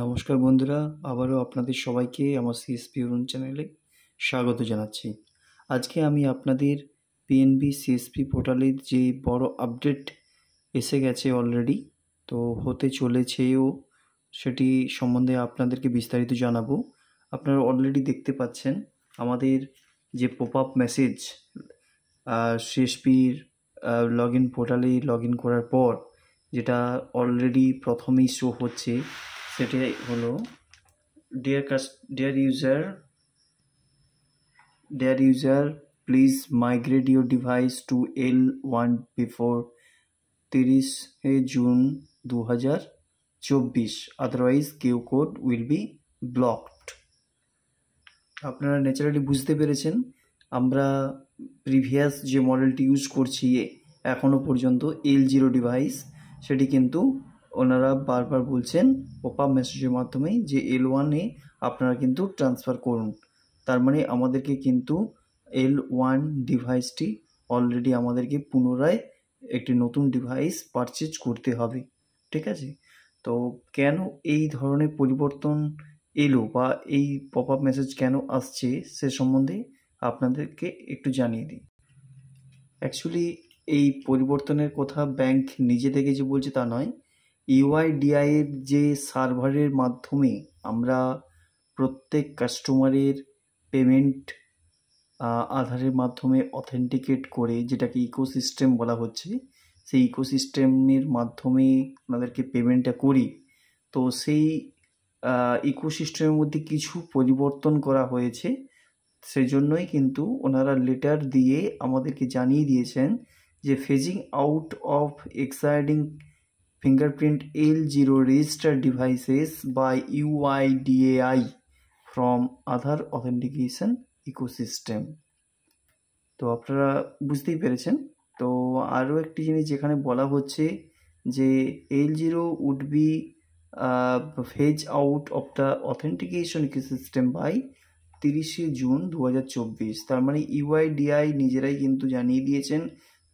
নমস্কার বন্ধুরা আবারও আপনাদের সবাইকে আমার সিএসপি অরুণ চ্যানেলে স্বাগত জানাচ্ছি আজকে আমি আপনাদের পিএনবি সিএসপি পোর্টালের যে বড় আপডেট এসে গেছে অলরেডি তো হতে চলেছেও সেটি সম্বন্ধে আপনাদেরকে বিস্তারিত জানাবো আপনারা অলরেডি দেখতে পাচ্ছেন আমাদের যে পপ আপ মেসেজ সিএসপির লগ ইন পোর্টালে লগ ইন করার পর যেটা অলরেডি প্রথমেই শো হচ্ছে সেটি হলো ডিয়ার কাস dear user dear user please migrate your device to L one before তিরিশে জুন দু হাজার চব্বিশ আদারওয়াইজ কেউ কোড উইল বি ব্লকড আপনারা ন্যাচারালি বুঝতে পেরেছেন আমরা প্রিভিয়াস যে মডেলটি ইউজ করছি এখনও পর্যন্ত এল জিরো ডিভাইস সেটি কিন্তু ওনারা বারবার বলছেন পপ আপ মেসেজের মাধ্যমে যে এল ওয়ানে আপনারা কিন্তু ট্রান্সফার করুন তার মানে আমাদেরকে কিন্তু এল ওয়ান ডিভাইসটি অলরেডি আমাদেরকে পুনরায় একটি নতুন ডিভাইস পারচেজ করতে হবে ঠিক আছে তো কেন এই ধরনের পরিবর্তন এলো বা এই পপ আপ মেসেজ কেন আসছে সে সম্বন্ধে আপনাদেরকে একটু জানিয়ে দিই অ্যাকচুয়ালি এই পরিবর্তনের কথা ব্যাংক নিজে থেকে যে বলছে তা নয় ইউআইডিআইয়ের e যে সার্ভারের মাধ্যমে আমরা প্রত্যেক কাস্টমারের পেমেন্ট আধারের মাধ্যমে অথেন্টিকেট করে যেটাকে ইকোসিস্টেম বলা হচ্ছে সেই ইকোসিস্টেমের মাধ্যমে ওনাদেরকে পেমেন্টটা করি তো সেই ইকোসিস্টেমের মধ্যে কিছু পরিবর্তন করা হয়েছে সেজন্যই কিন্তু ওনারা লেটার দিয়ে আমাদেরকে জানিয়ে দিয়েছেন যে phasing out of existing fingerprint L0 register devices by UIDAI from other authentication ecosystem তো আপনারা বুঝতেই পেরেছেন তো আরও একটি জিনিস যেখানে বলা হচ্ছে যে L zero would be phase out of the authentication system by তিরিশে জুন দু তার মানে ইউআইডিআই নিজেরাই কিন্তু জানিয়ে দিয়েছেন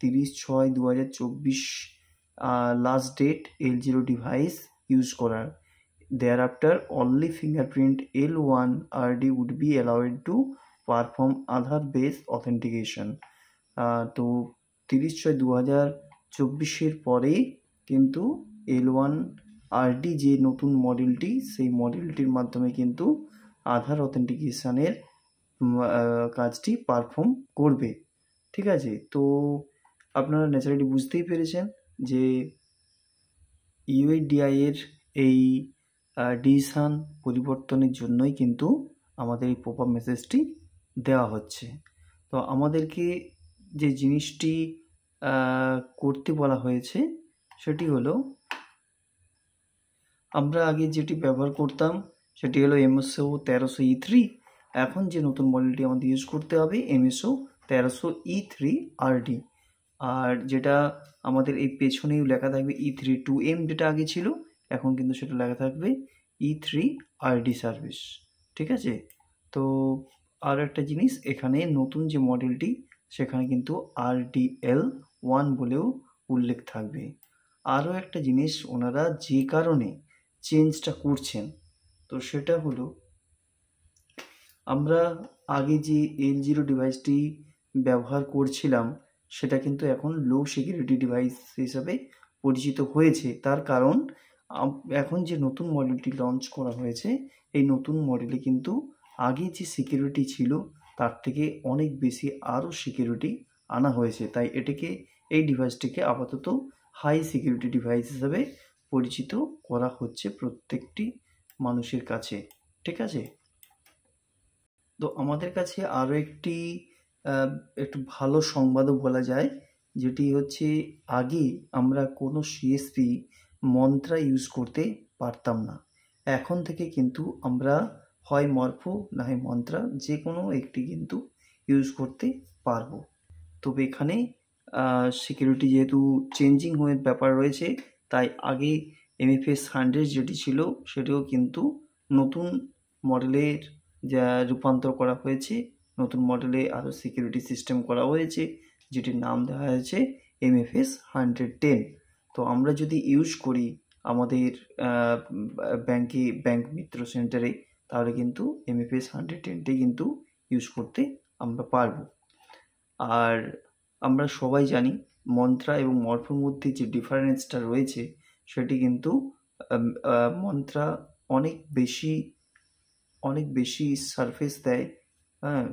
তিরিশ ছয় দু হাজার চব্বিশ last date L zero device use করার only fingerprint L one R D would be allowed to perform Aadhaar based authentication তো তিরিশ ছয় দু হাজার চব্বিশের পরেই কিন্তু এল ওয়ান আর ডি যে নতুন মডেলটি সেই মডেলটির মাধ্যমে কিন্তু আধার অথেন্টিকেশানের কাজটি পারফর্ম করবে ঠিক আছে তো আপনারা ন্যাচারালি বুঝতেই পেরেছেন যে ইউএডিআইয়ের এই ডিসান পরিবর্তনের জন্যই কিন্তু আমাদের এই পপআপ মেসেজটি দেওয়া হচ্ছে তো আমাদেরকে যে জিনিসটি করতে বলা হয়েছে সেটি হলো আমরা আগে যেটি ব্যবহার করতাম সেটি হলো এমএসও তেরোশো ই e থ্রি এখন যে নতুন মডেলটি আমাদের ইউজ করতে হবে এমএসও তেরোশো ই থ্রি আরডি আর যেটা আমাদের এই পেছনেও লেখা থাকবে ই থ্রি টু এম যেটা আগে ছিল এখন কিন্তু সেটা লেখা থাকবে ই থ্রি আরডি সার্ভিস ঠিক আছে তো আর একটা জিনিস এখানে নতুন যে মডেলটি সেখানে কিন্তু আরডিএল ওয়ান বলেও উল্লেখ থাকবে আরও একটা জিনিস ওনারা যে কারণে চেঞ্জটা করছেন তো সেটা হলো আমরা আগে যে এল জিরো ডিভাইসটি ব্যবহার করছিলাম সেটা কিন্তু এখন লো সিকিউরিটি ডিভাইস হিসাবে পরিচিত হয়েছে তার কারণ এখন যে নতুন মডেলটি লঞ্চ করা হয়েছে এই নতুন মডেলে কিন্তু আগে যে সিকিউরিটি ছিল তার থেকে অনেক বেশি আরও সিকিউরিটি আনা হয়েছে তাই এটাকে এই ডিভাইসটিকে আপাতত হাই সিকিউরিটি ডিভাইস হিসাবে পরিচিত করা হচ্ছে প্রত্যেকটি মানুষের কাছে ঠিক আছে তো আমাদের কাছে আরও একটি একটু ভালো সংবাদও বলা যায় যেটি হচ্ছে আগে আমরা কোনো সিএসপি মন্ত্রা ইউজ করতে পারতাম না এখন থেকে কিন্তু আমরা হয় মর্ফ না হয় মন্ত্রা যে কোনো একটি কিন্তু ইউজ করতে পারবো তবে এখানে সিকিউরিটি যেহেতু চেঞ্জিং হয়ে ব্যাপার রয়েছে তাই আগে এম এফ এস হান্ড্রেড যেটি ছিল সেটিও কিন্তু নতুন মডেলের যা রূপান্তর করা হয়েছে নতুন মডেলে আরও সিকিউরিটি সিস্টেম করা হয়েছে যেটির নাম দেওয়া হয়েছে এমএফএস এফ টেন তো আমরা যদি ইউজ করি আমাদের ব্যাংকে ব্যাংক মিত্র সেন্টারে তাহলে কিন্তু এমএফএস হান্ড্রেড টেনটি কিন্তু ইউজ করতে আমরা পারব আর আমরা সবাই জানি মন্ত্রা এবং মর্ফর মধ্যে যে ডিফারেন্সটা রয়েছে সেটি কিন্তু মন্ত্রা অনেক বেশি অনেক বেশি সারফেস দেয় হ্যাঁ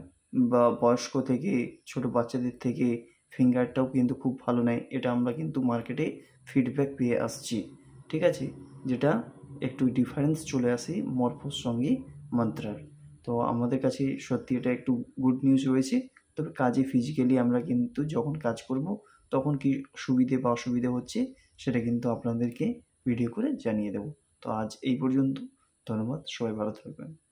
বা বয়স্ক থেকে ছোট বাচ্চাদের থেকে ফিঙ্গারটাও কিন্তু খুব ভালো নেয় এটা আমরা কিন্তু মার্কেটে ফিডব্যাক পেয়ে আসছি ঠিক আছে যেটা একটু ডিফারেন্স চলে আসে মরফোর সঙ্গে মান্ত্রার তো আমাদের কাছে সত্যি এটা একটু গুড নিউজ রয়েছে তবে কাজে ফিজিক্যালি আমরা কিন্তু যখন কাজ করব তখন কি সুবিধে বা অসুবিধে হচ্ছে সেটা কিন্তু আপনাদেরকে ভিডিও করে জানিয়ে দেব তো আজ এই পর্যন্ত ধন্যবাদ সবাই ভালো থাকবেন